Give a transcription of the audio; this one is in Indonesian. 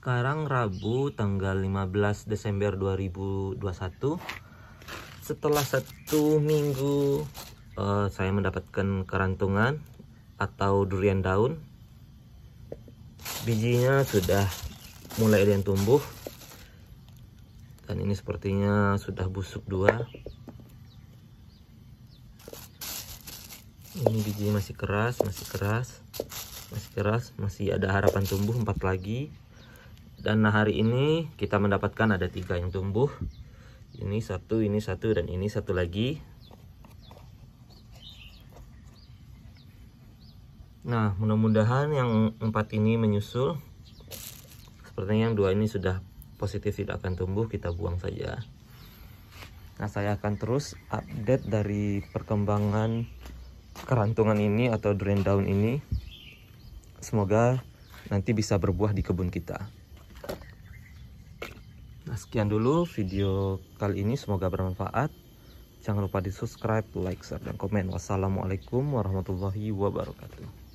Sekarang Rabu tanggal 15 Desember 2021 Setelah satu minggu uh, saya mendapatkan kerantungan atau durian daun Bijinya sudah mulai ada yang tumbuh Dan ini sepertinya sudah busuk dua Ini biji masih keras, masih keras masih keras masih ada harapan tumbuh empat lagi dan hari ini kita mendapatkan ada tiga yang tumbuh ini satu ini satu dan ini satu lagi nah mudah-mudahan yang empat ini menyusul sepertinya yang dua ini sudah positif tidak akan tumbuh kita buang saja nah saya akan terus update dari perkembangan kerantungan ini atau drain down ini semoga nanti bisa berbuah di kebun kita sekian dulu video kali ini semoga bermanfaat jangan lupa di subscribe like share dan komen wassalamualaikum warahmatullahi wabarakatuh